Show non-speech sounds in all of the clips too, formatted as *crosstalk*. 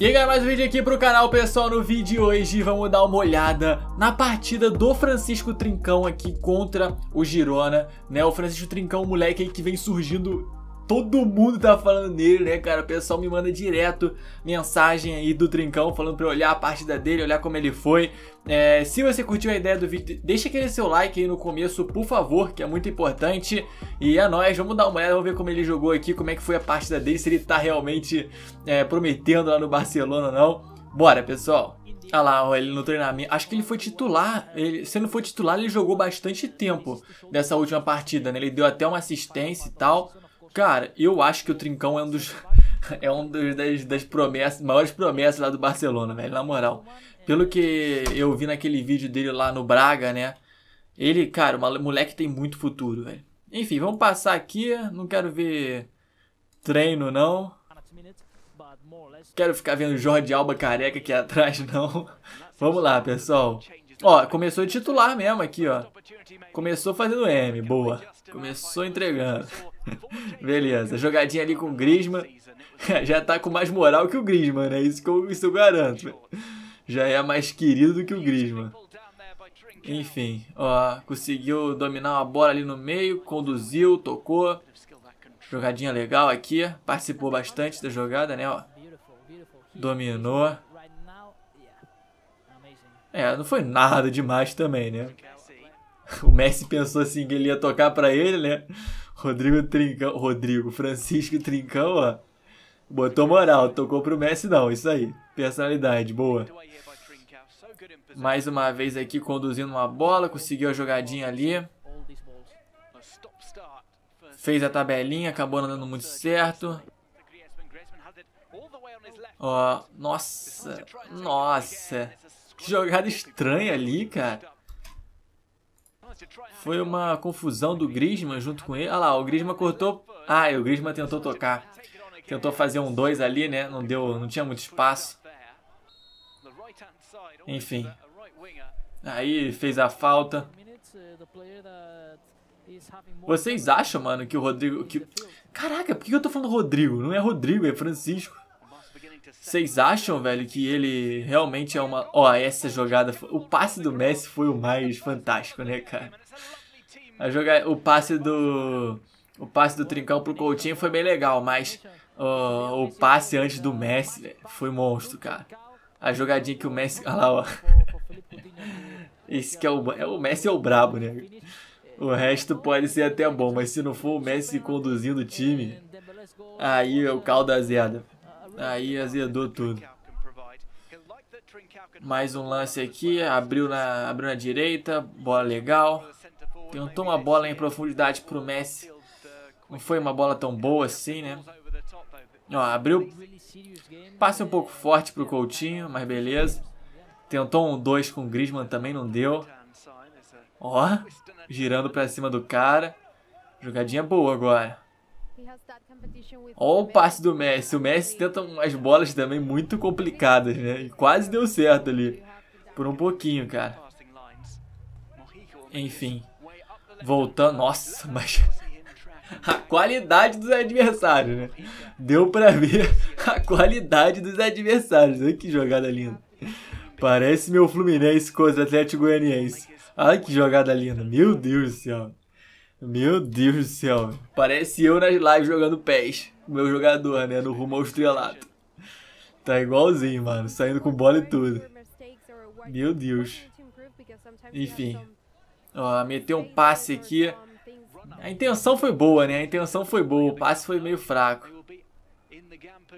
E aí galera, mais um vídeo aqui pro canal pessoal, no vídeo de hoje vamos dar uma olhada na partida do Francisco Trincão aqui contra o Girona né? O Francisco Trincão, moleque aí que vem surgindo todo mundo tá falando dele, né, cara? O pessoal me manda direto mensagem aí do Trincão falando pra eu olhar a partida dele, olhar como ele foi. É, se você curtiu a ideia do vídeo, deixa aquele seu like aí no começo, por favor, que é muito importante. E é nóis, vamos dar uma olhada, vamos ver como ele jogou aqui, como é que foi a partida dele, se ele tá realmente é, prometendo lá no Barcelona ou não. Bora, pessoal! Ah lá, ele no treinamento. Acho que ele foi titular. Ele, se não for titular, ele jogou bastante tempo dessa última partida, né? Ele deu até uma assistência e tal. Cara, eu acho que o Trincão é um dos. *laughs* é um dos das, das promessas, maiores promessas lá do Barcelona, velho, na moral. Pelo que eu vi naquele vídeo dele lá no Braga, né? Ele, cara, o moleque tem muito futuro, velho. Enfim, vamos passar aqui. Não quero ver treino, não. Quero ficar vendo Jorge Alba careca aqui atrás, *laughs* não. Vamos lá, pessoal. Ó, começou de titular mesmo aqui, ó. Começou fazendo M, boa. Começou entregando. Beleza, jogadinha ali com o Grisman. *laughs* Já tá com mais moral que o Grisman, né? Isso que eu, isso eu garanto. Já é mais querido do que o Grisman. Enfim, ó, conseguiu dominar uma bola ali no meio, conduziu, tocou. Jogadinha legal aqui, participou bastante da jogada, né, ó. Dominou. É, não foi nada demais também, né? *laughs* o Messi pensou assim que ele ia tocar para ele, né? Rodrigo Trincão, Rodrigo Francisco Trincão, ó. Botou moral, tocou pro Messi não, isso aí. Personalidade boa. Mais uma vez aqui conduzindo uma bola, conseguiu a jogadinha ali. Fez a tabelinha, acabou não dando muito certo. Ó, nossa, nossa. Que jogada estranha ali, cara. Foi uma confusão do Griezmann junto com ele. Olha lá, o Griezmann cortou. Ah, o Griezmann tentou tocar. Tentou fazer um 2 ali, né? Não deu, não tinha muito espaço. Enfim. Aí fez a falta. Vocês acham, mano, que o Rodrigo. Que... Caraca, por que eu tô falando Rodrigo? Não é Rodrigo, é Francisco. Vocês acham, velho, que ele realmente é uma. Ó, oh, essa jogada. O passe do Messi foi o mais fantástico, né, cara? A joga... O passe do. O passe do Trincão pro Coutinho foi bem legal, mas oh, o passe antes do Messi velho, foi monstro, cara. A jogadinha que o Messi. *laughs* Olha lá, ó. Esse que é o. É, o Messi é o brabo, né? O resto pode ser até bom, mas se não for o Messi conduzindo o time, aí é o caldo azedo Aí azedou tudo. Mais um lance aqui, abriu na, abriu na direita, bola legal. Tentou uma bola em profundidade pro Messi. Não foi uma bola tão boa assim, né? Ó, abriu. Passe um pouco forte pro Coutinho, mas beleza. Tentou um 2 com o Griezmann, também não deu. Ó, girando pra cima do cara. Jogadinha boa agora. Olha o passe do Messi. O Messi tenta umas bolas também muito complicadas, né? E quase deu certo ali. Por um pouquinho, cara. Enfim. Voltando. Nossa, mas. *laughs* A qualidade dos adversários, né? Deu pra ver a qualidade dos adversários. Olha que jogada linda. Parece meu Fluminense com o Atlético Goianiense. Ai, que jogada linda. Meu Deus do céu. Meu Deus do céu. Parece eu nas lives jogando pés. Meu jogador, né? No rumo ao estrelato. Tá igualzinho, mano. Saindo com bola e tudo. Meu Deus. Enfim. Ó, meteu um passe aqui. A intenção foi boa, né? A intenção foi boa. O passe foi meio fraco.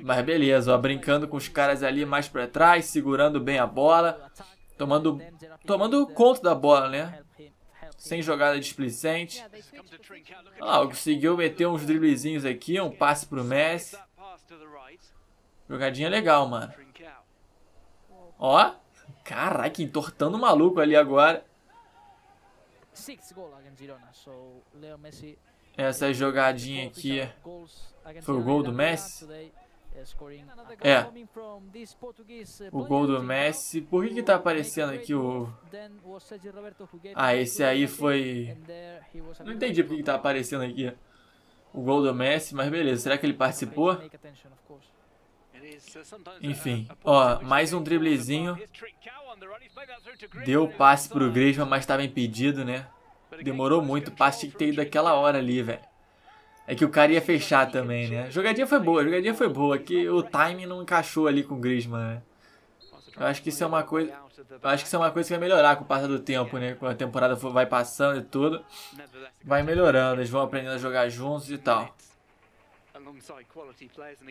Mas beleza, ó. Brincando com os caras ali mais pra trás. Segurando bem a bola. Tomando, tomando conta da bola, né? sem jogada displicente. É, tipo assim, lá conseguiu meter uns driblezinhos aqui, um passe pro Messi. Jogadinha legal, mano. Ó, caraca, entortando o maluco ali agora. Essa jogadinha aqui foi o gol do Messi. É. é. Uh, o gol do Messi. Por que que tá aparecendo aqui o... Ah, esse aí foi... Não entendi por que que tá aparecendo aqui o gol do Messi, mas beleza. Será que ele participou? Enfim, uh, uh, ó, mais um driblezinho. Deu o passe pro Griezmann, mas estava impedido, né? Demorou muito, o passe tinha que ter ido daquela hora ali, velho. É que o cara ia fechar também, né? A jogadinha foi boa, a jogadinha foi boa. Que o time não encaixou ali com o Griezmann, né? Eu acho que isso é uma coisa. acho que isso é uma coisa que vai melhorar com o passar do tempo, né? Quando a temporada vai passando e tudo. Vai melhorando, eles vão aprendendo a jogar juntos e tal.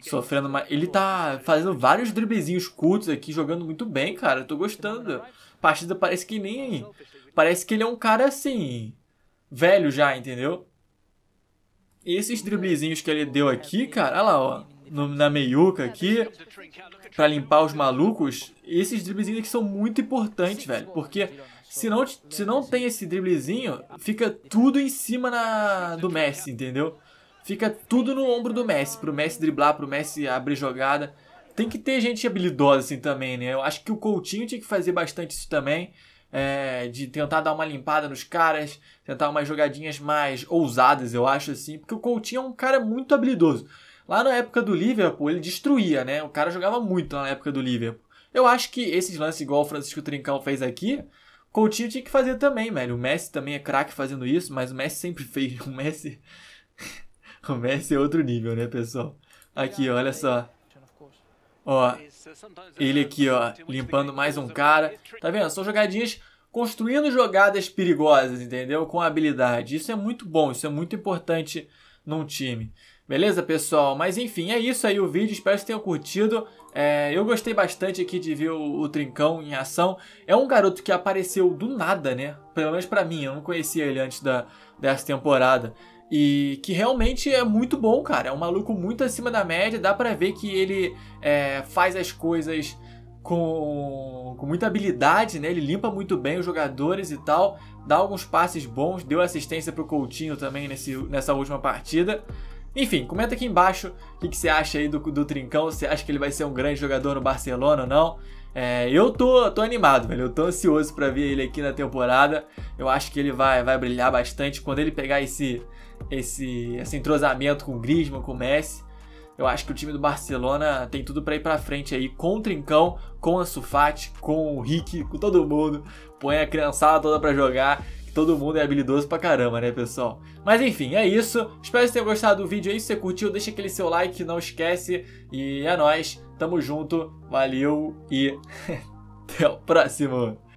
Sofrendo mais, Ele tá fazendo vários driblezinhos curtos aqui, jogando muito bem, cara. Eu tô gostando. A partida parece que nem. Parece que ele é um cara assim. Velho já, entendeu? E esses driblezinhos que ele deu aqui, cara, olha lá, ó, no, na meiuca aqui, para limpar os malucos, esses driblezinhos aqui são muito importantes, velho, porque se não, se não tem esse driblezinho, fica tudo em cima na, do Messi, entendeu? Fica tudo no ombro do Messi, pro Messi driblar, pro Messi abrir jogada. Tem que ter gente habilidosa assim também, né? Eu acho que o Coutinho tinha que fazer bastante isso também é, de tentar dar uma limpada nos caras, tentar umas jogadinhas mais ousadas, eu acho assim, porque o Coutinho é um cara muito habilidoso. Lá na época do Liverpool, ele destruía, né? O cara jogava muito na época do Liverpool. Eu acho que esses lances igual o Francisco Trincão fez aqui, o Coutinho tinha que fazer também, velho. O Messi também é craque fazendo isso, mas o Messi sempre *laughs* fez. O Messi. *laughs* o Messi é outro nível, né, pessoal? Aqui, olha é. só. Ó, ele aqui, ó, limpando mais um cara. Tá vendo? São jogadinhas construindo jogadas perigosas, entendeu? Com habilidade. Isso é muito bom, isso é muito importante num time. Beleza, pessoal? Mas enfim, é isso aí o vídeo. Espero que tenham curtido. É, eu gostei bastante aqui de ver o, o, Trincão em ação. É um garoto que apareceu do nada, né? Pelo menos pra mim, eu não conhecia ele antes da, dessa temporada. E que realmente é muito bom, cara. É um maluco muito acima da média. Dá para ver que ele é, faz as coisas com, com muita habilidade, né? Ele limpa muito bem os jogadores e tal. Dá alguns passes bons. Deu assistência pro Coutinho também nesse, nessa última partida. Enfim, comenta aqui embaixo o que, que, você acha aí do, do Trincão. Você acha que ele vai ser um grande jogador no Barcelona ou não? É, eu tô, tô animado, velho. Eu tô ansioso para ver ele aqui na temporada. Eu acho que ele vai, vai brilhar bastante quando ele pegar esse, esse, esse entrosamento com o Griezmann, com o Messi. Eu acho que o time do Barcelona tem tudo para ir para frente aí com o Trincão, com a Sufati, com o Rick, com todo mundo. Põe a criançada toda para jogar todo mundo é habilidoso pra caramba, né, pessoal? Mas enfim, é isso. Espero que tenham gostado do vídeo aí. Se você curtiu, deixa aquele seu like, não esquece. E é nóis. Tamo junto, valeu e *laughs* até o próximo!